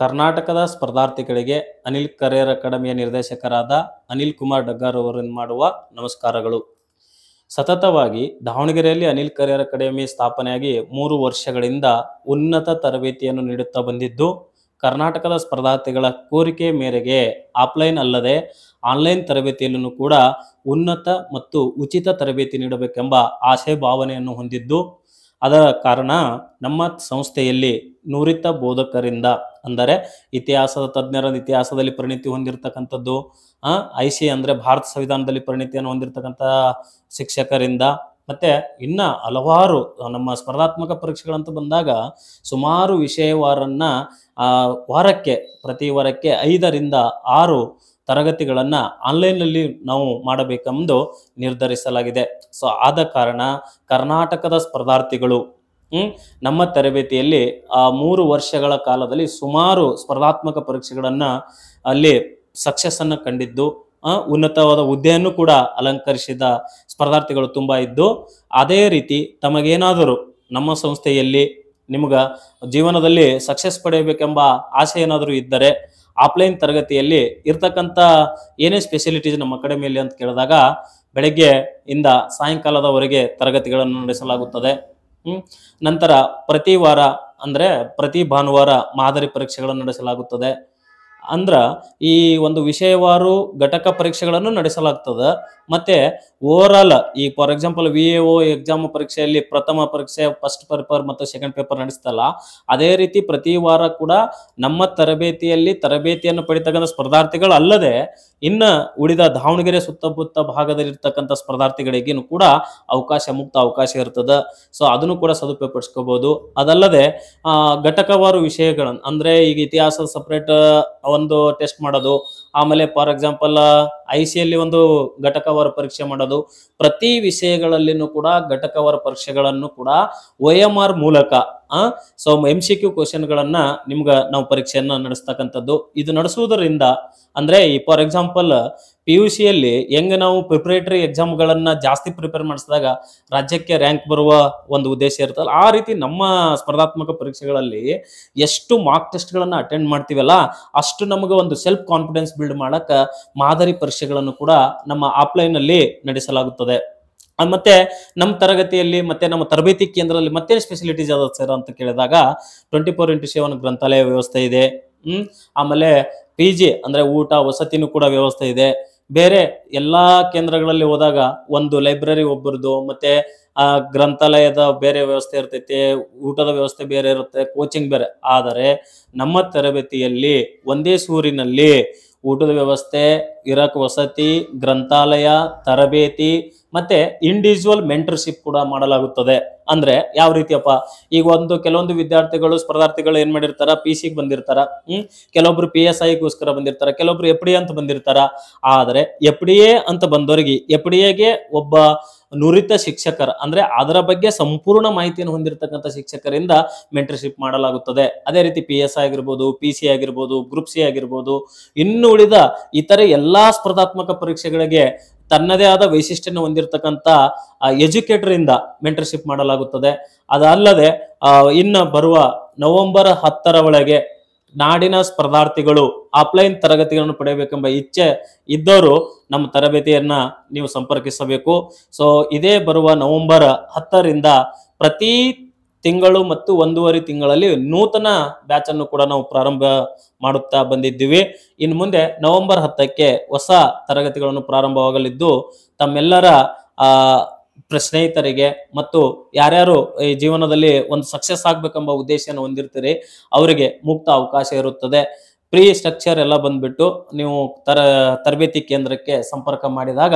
ಕರ್ನಾಟಕದ ಸ್ಪರ್ಧಾರ್ಥಿಗಳಿಗೆ ಅನಿಲ್ ಕರೇರ್ ಅಕಾಡೆಮಿಯ ನಿರ್ದೇಶಕರಾದ ಅನಿಲ್ ಕುಮಾರ್ ಡಗ್ಗಾರ್ ಅವರನ್ನು ಮಾಡುವ ನಮಸ್ಕಾರಗಳು ಸತತವಾಗಿ ದಾವಣಗೆರೆಯಲ್ಲಿ ಅನಿಲ್ ಕರಿಯರ್ ಅಕಾಡೆಮಿ ಸ್ಥಾಪನೆಯಾಗಿ ಮೂರು ವರ್ಷಗಳಿಂದ ಉನ್ನತ ತರಬೇತಿಯನ್ನು ನೀಡುತ್ತಾ ಬಂದಿದ್ದು ಕರ್ನಾಟಕದ ಸ್ಪರ್ಧಾರ್ಥಿಗಳ ಕೋರಿಕೆ ಮೇರೆಗೆ ಆಫ್ಲೈನ್ ಅಲ್ಲದೆ ಆನ್ಲೈನ್ ತರಬೇತಿಯಲ್ಲೂ ಕೂಡ ಉನ್ನತ ಮತ್ತು ಉಚಿತ ತರಬೇತಿ ನೀಡಬೇಕೆಂಬ ಆಶಯ ಭಾವನೆಯನ್ನು ಹೊಂದಿದ್ದು ಅದರ ಕಾರಣ ನಮ್ಮ ಸಂಸ್ಥೆಯಲ್ಲಿ ನುರಿತ ಬೋಧಕರಿಂದ ಅಂದರೆ ಇತಿಹಾಸದ ತಜ್ಞರ ಇತಿಹಾಸದಲ್ಲಿ ಪರಿಣಿತಿ ಹೊಂದಿರತಕ್ಕಂಥದ್ದು ಐ ಸಿ ಅಂದರೆ ಭಾರತ ಸಂವಿಧಾನದಲ್ಲಿ ಪರಿಣಿತಿಯನ್ನು ಹೊಂದಿರತಕ್ಕಂಥ ಶಿಕ್ಷಕರಿಂದ ಮತ್ತೆ ಇನ್ನ ಹಲವಾರು ನಮ್ಮ ಸ್ಪರ್ಧಾತ್ಮಕ ಪರೀಕ್ಷೆಗಳಂತ ಬಂದಾಗ ಸುಮಾರು ವಿಷಯವಾರನ್ನ ವಾರಕ್ಕೆ ಪ್ರತಿ ವಾರಕ್ಕೆ ಐದರಿಂದ ಆರು ತರಗತಿಗಳನ್ನು ಆನ್ಲೈನ್ನಲ್ಲಿ ನಾವು ಮಾಡಬೇಕೆಂದು ನಿರ್ಧರಿಸಲಾಗಿದೆ ಸೊ ಆದ ಕಾರಣ ಕರ್ನಾಟಕದ ಸ್ಪರ್ಧಾರ್ಥಿಗಳು ನಮ್ಮ ತರಬೇತಿಯಲ್ಲಿ ಆ ಮೂರು ವರ್ಷಗಳ ಕಾಲದಲ್ಲಿ ಸುಮಾರು ಸ್ಪರ್ಧಾತ್ಮಕ ಪರೀಕ್ಷೆಗಳನ್ನ ಅಲ್ಲಿ ಸಕ್ಸಸ್ ಅನ್ನ ಕಂಡಿದ್ದು ಉನ್ನತವಾದ ಹುದ್ದೆಯನ್ನು ಕೂಡ ಅಲಂಕರಿಸಿದ ಸ್ಪರ್ಧಾರ್ಥಿಗಳು ತುಂಬಾ ಇದ್ದು ಅದೇ ರೀತಿ ತಮಗೇನಾದರೂ ನಮ್ಮ ಸಂಸ್ಥೆಯಲ್ಲಿ ನಿಮ್ಗೆ ಜೀವನದಲ್ಲಿ ಸಕ್ಸಸ್ ಪಡೆಯಬೇಕೆಂಬ ಆಸೆ ಏನಾದರೂ ಇದ್ದರೆ ಆಫ್ಲೈನ್ ತರಗತಿಯಲ್ಲಿ ಇರ್ತಕ್ಕಂಥ ಏನೇ ಸ್ಪೆಷಾಲಿಟೀಸ್ ನಮ್ಮ ಅಕಾಡೆಮಿಯಲ್ಲಿ ಅಂತ ಕೇಳಿದಾಗ ಬೆಳಗ್ಗೆ ಇಂದ ಸಾಯಂಕಾಲದವರೆಗೆ ತರಗತಿಗಳನ್ನು ನಡೆಸಲಾಗುತ್ತದೆ ನಂತರ ಪ್ರತಿ ವಾರ ಅಂದರೆ ಪ್ರತಿ ಭಾನುವಾರ ಮಾದರಿ ಪರೀಕ್ಷೆಗಳನ್ನು ನಡೆಸಲಾಗುತ್ತದೆ ಅಂದ್ರೆ ಈ ಒಂದು ವಿಷಯವಾರು ಘಟಕ ಪರೀಕ್ಷೆಗಳನ್ನು ನಡೆಸಲಾಗ್ತದೆ ಮತ್ತು ಆಲ್ ಈ for example V A O exam ಪರೀಕ್ಷೆಯಲ್ಲಿ ಪ್ರಥಮ ಪರೀಕ್ಷೆ ಫಸ್ಟ್ ಪೇಪರ್ ಮತ್ತು ಸೆಕೆಂಡ್ ಪೇಪರ್ ನಡೆಸ್ತಲ್ಲ ಅದೇ ರೀತಿ ಪ್ರತಿ ವಾರ ಕೂಡ ನಮ್ಮ ತರಬೇತಿಯಲ್ಲಿ ತರಬೇತಿಯನ್ನು ಪಡಿತಕ್ಕಂಥ ಅಲ್ಲದೆ ಇನ್ನು ಉಳಿದ ದಾವಣಗೆರೆ ಸುತ್ತಮುತ್ತ ಭಾಗದಲ್ಲಿರ್ತಕ್ಕಂಥ ಸ್ಪರ್ಧಾರ್ಥಿಗಳಿಗೆ ಕೂಡ ಅವಕಾಶ ಮುಕ್ತ ಅವಕಾಶ ಇರ್ತದೆ ಸೊ ಅದನ್ನು ಕೂಡ ಸದುಪಯೋಗಪಡಿಸ್ಕೋಬಹುದು ಅದಲ್ಲದೆ ಘಟಕವಾರು ವಿಷಯಗಳನ್ನು ಅಂದ್ರೆ ಈಗ ಇತಿಹಾಸ ಸಪ್ರೇಟ್ ಒಂದು ಟೆಸ್ಟ್ ಮಾಡೋದು ಆಮೇಲೆ ಫಾರ್ ಎಕ್ಸಾಂಪಲ್ ಐ ಅಲ್ಲಿ ಒಂದು ಘಟಕವಾರ ಪರೀಕ್ಷೆ ಮಾಡೋದು ಪ್ರತಿ ವಿಷಯಗಳಲ್ಲಿನೂ ಕೂಡ ಘಟಕವಾರ ಪರೀಕ್ಷೆಗಳನ್ನು ಕೂಡ ಒ ಎಮ್ ಆರ್ ಮೂಲಕ ಸೊ ಎಂ ಸಿ ಕ್ಯೂ ಕ್ವಶನ್ಗಳನ್ನ ನಿಮ್ಗೆ ನಾವು ಪರೀಕ್ಷೆಯನ್ನ ನಡೆಸ್ತಕ್ಕಂಥದ್ದು ಇದು ನಡೆಸುವುದರಿಂದ ಅಂದ್ರೆ ಈ ಫಾರ್ ಎಕ್ಸಾಂಪಲ್ ಪಿ ಯು ಸಿಯಲ್ಲಿ ಹೆಂಗೆ ನಾವು ಎಕ್ಸಾಮ್ ಎಕ್ಸಾಮ್ಗಳನ್ನು ಜಾಸ್ತಿ ಪ್ರಿಪೇರ್ ಮಾಡಿಸಿದಾಗ ರಾಜ್ಯಕ್ಕೆ ರ್ಯಾಂಕ್ ಬರುವ ಒಂದು ಉದ್ದೇಶ ಇರುತ್ತಲ್ಲ ಆ ರೀತಿ ನಮ್ಮ ಸ್ಪರ್ಧಾತ್ಮಕ ಪರೀಕ್ಷೆಗಳಲ್ಲಿ ಎಷ್ಟು ಮಾರ್ಕ್ ಟೆಸ್ಟ್ಗಳನ್ನು ಅಟೆಂಡ್ ಮಾಡ್ತೀವಲ್ಲ ಅಷ್ಟು ನಮಗೆ ಒಂದು ಸೆಲ್ಫ್ ಕಾನ್ಫಿಡೆನ್ಸ್ ಬಿಲ್ಡ್ ಮಾಡಕ್ಕೆ ಮಾದರಿ ಪರೀಕ್ಷೆಗಳನ್ನು ಕೂಡ ನಮ್ಮ ಆಫ್ಲೈನಲ್ಲಿ ನಡೆಸಲಾಗುತ್ತದೆ ಮತ್ತೆ ನಮ್ಮ ತರಗತಿಯಲ್ಲಿ ಮತ್ತೆ ನಮ್ಮ ತರಬೇತಿ ಕೇಂದ್ರದಲ್ಲಿ ಮತ್ತೇನು ಸ್ಪೆಷಲಿಟೀಸ್ ಯಾವ್ದು ಸರ್ ಅಂತ ಕೇಳಿದಾಗ ಟ್ವೆಂಟಿ ಫೋರ್ ಇಂಟು ಸೆವೆನ್ ಗ್ರಂಥಾಲಯ ವ್ಯವಸ್ಥೆ ಇದೆ ಹ್ಮ್ ಆಮೇಲೆ ಪಿ ಜಿ ಅಂದ್ರೆ ಊಟ ವಸತಿನೂ ಕೂಡ ವ್ಯವಸ್ಥೆ ಇದೆ ಬೇರೆ ಎಲ್ಲಾ ಕೇಂದ್ರಗಳಲ್ಲಿ ಹೋದಾಗ ಒಂದು ಲೈಬ್ರರಿ ಒಬ್ಬರದು ಮತ್ತೆ ಆ ಗ್ರಂಥಾಲಯದ ಬೇರೆ ವ್ಯವಸ್ಥೆ ಇರ್ತೈತಿ ಊಟದ ವ್ಯವಸ್ಥೆ ಬೇರೆ ಇರುತ್ತೆ ಕೋಚಿಂಗ್ ಬೇರೆ ಆದರೆ ನಮ್ಮ ತರಬೇತಿಯಲ್ಲಿ ಒಂದೇ ಸೂರಿನಲ್ಲಿ ಊಟದ ವ್ಯವಸ್ಥೆ ಇರಕ್ ವಸತಿ ಗ್ರಂಥಾಲಯ ತರಬೇತಿ ಮತ್ತೆ ಇಂಡಿವಿಜುವಲ್ ಮೆಂಟರ್ಶಿಪ್ ಕೂಡ ಮಾಡಲಾಗುತ್ತದೆ ಅಂದ್ರೆ ಯಾವ ರೀತಿಯಪ್ಪ ಈಗ ಒಂದು ಕೆಲವೊಂದು ವಿದ್ಯಾರ್ಥಿಗಳು ಸ್ಪರ್ಧಾರ್ಥಿಗಳು ಏನ್ ಮಾಡಿರ್ತಾರ ಪಿ ಸಿಗ್ ಬಂದಿರ್ತಾರ ಹ್ಮ್ ಕೆಲವೊಬ್ರು ಪಿ ಎಸ್ ಐಗೋಸ್ಕರ ಬಂದಿರ್ತಾರ ಕೆಲವೊಬ್ರು ಎಫ್ ಡಿ ಅಂತ ಬಂದಿರ್ತಾರ ಆದ್ರೆ ಎಫ್ ಡಿ ಎ ಅಂತ ಬಂದವರಿಗೆ ಎಫ್ ಡಿ ಎಗೆ ಒಬ್ಬ ನುರಿತ ಶಿಕ್ಷಕರ ಅಂದ್ರೆ ಅದರ ಬಗ್ಗೆ ಸಂಪೂರ್ಣ ಮಾಹಿತಿಯನ್ನು ಹೊಂದಿರತಕ್ಕಂಥ ಶಿಕ್ಷಕರಿಂದ ಮೆಂಟರ್ಶಿಪ್ ಮಾಡಲಾಗುತ್ತದೆ ಅದೇ ರೀತಿ ಪಿ ಎಸ್ ಆಗಿರ್ಬೋದು ಪಿ ಸಿ ಆಗಿರ್ಬೋದು ಗ್ರೂಪ್ ಸಿ ಆಗಿರ್ಬೋದು ಇನ್ನು ಉಳಿದ ಇತರೆ ಎಲ್ಲಾ ಸ್ಪರ್ಧಾತ್ಮಕ ಪರೀಕ್ಷೆಗಳಿಗೆ ತನ್ನದೇ ಆದ ವೈಶಿಷ್ಟ್ಯನ ಹೊಂದಿರತಕ್ಕಂಥ ಎಜುಕೇಟರ್ ಇಂದ ಮೆಂಟರ್ಶಿಪ್ ಮಾಡಲಾಗುತ್ತದೆ ಅದಲ್ಲದೆ ಅಹ್ ಇನ್ನು ಬರುವ ನವೆಂಬರ್ ಹತ್ತರ ಒಳಗೆ ನಾಡಿನ ಸ್ಪರ್ಧಾರ್ಥಿಗಳು ಆಫ್ಲೈನ್ ತರಗತಿಗಳನ್ನು ಪಡೆಯಬೇಕೆಂಬ ಇಚ್ಛೆ ಇದ್ದವರು ನಮ್ಮ ತರಬೇತಿಯನ್ನ ನೀವು ಸಂಪರ್ಕಿಸಬೇಕು ಸೊ ಇದೇ ಬರುವ ನವೆಂಬರ್ ಹತ್ತರಿಂದ ಪ್ರತಿ ತಿಂಗಳು ಮತ್ತು ಒಂದೂವರೆ ತಿಂಗಳಲ್ಲಿ ನೂತನ ಬ್ಯಾಚ್ ಅನ್ನು ಕೂಡ ನಾವು ಪ್ರಾರಂಭ ಮಾಡುತ್ತಾ ಬಂದಿದ್ದೀವಿ ಇನ್ನು ಮುಂದೆ ನವೆಂಬರ್ ಹತ್ತಕ್ಕೆ ಹೊಸ ತರಗತಿಗಳನ್ನು ಪ್ರಾರಂಭವಾಗಲಿದ್ದು ತಮ್ಮೆಲ್ಲರ ಸ್ನೇಹಿತರಿಗೆ ಮತ್ತು ಯಾರ್ಯಾರು ಈ ಜೀವನದಲ್ಲಿ ಒಂದು ಸಕ್ಸಸ್ ಆಗ್ಬೇಕೆಂಬ ಉದ್ದೇಶನ ಹೊಂದಿರ್ತೀರಿ ಅವರಿಗೆ ಮುಕ್ತ ಅವಕಾಶ ಇರುತ್ತದೆ ಪ್ರೀ ಸ್ಟ್ರಕ್ಚರ್ ಎಲ್ಲ ಬಂದ್ಬಿಟ್ಟು ನೀವು ತರ ತರಬೇತಿ ಕೇಂದ್ರಕ್ಕೆ ಸಂಪರ್ಕ ಮಾಡಿದಾಗ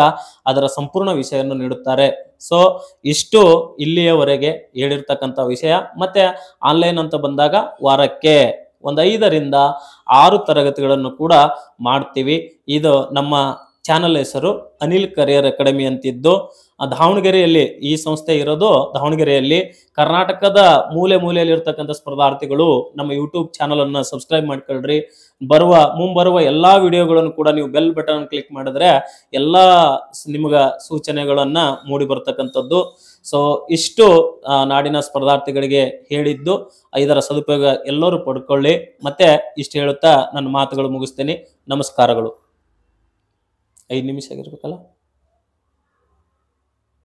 ಅದರ ಸಂಪೂರ್ಣ ವಿಷಯವನ್ನು ನೀಡುತ್ತಾರೆ ಸೊ ಇಷ್ಟು ಇಲ್ಲಿಯವರೆಗೆ ಹೇಳಿರ್ತಕ್ಕಂಥ ವಿಷಯ ಮತ್ತೆ ಆನ್ಲೈನ್ ಅಂತ ಬಂದಾಗ ವಾರಕ್ಕೆ ಒಂದು ಐದರಿಂದ ಆರು ತರಗತಿಗಳನ್ನು ಕೂಡ ಮಾಡ್ತೀವಿ ಇದು ನಮ್ಮ ಚಾನಲ್ ಹೆಸರು ಅನಿಲ್ ಕರಿಯರ್ ಅಕಾಡೆಮಿ ಅಂತಿದ್ದು ದಾವಣಗೆರೆಯಲ್ಲಿ ಈ ಸಂಸ್ಥೆ ಇರೋದು ದಾವಣಗೆರೆಯಲ್ಲಿ ಕರ್ನಾಟಕದ ಮೂಲೆ ಮೂಲೆಯಲ್ಲಿ ಇರತಕ್ಕಂಥ ಸ್ಪರ್ಧಾರ್ಥಿಗಳು ನಮ್ಮ ಯೂಟ್ಯೂಬ್ ಚಾನಲ್ ಅನ್ನ ಸಬ್ಸ್ಕ್ರೈಬ್ ಮಾಡ್ಕೊಳ್ರಿ ಬರುವ ಮುಂಬರುವ ಎಲ್ಲಾ ವಿಡಿಯೋಗಳನ್ನು ಕೂಡ ನೀವು ಬೆಲ್ ಬಟನ್ ಕ್ಲಿಕ್ ಮಾಡಿದ್ರೆ ಎಲ್ಲಾ ನಿಮಗೆ ಸೂಚನೆಗಳನ್ನ ಮೂಡಿ ಬರ್ತಕ್ಕಂಥದ್ದು ಸೊ ಇಷ್ಟು ನಾಡಿನ ಸ್ಪರ್ಧಾರ್ಥಿಗಳಿಗೆ ಹೇಳಿದ್ದು ಇದರ ಸದುಪಯೋಗ ಎಲ್ಲರೂ ಪಡ್ಕೊಳ್ಳಿ ಮತ್ತೆ ಇಷ್ಟು ಹೇಳುತ್ತಾ ನನ್ನ ಮಾತುಗಳು ಮುಗಿಸ್ತೇನೆ ನಮಸ್ಕಾರಗಳು ಐದು ನಿಮಿಷ ಆಗಿರ್ಬೇಕಲ್ಲ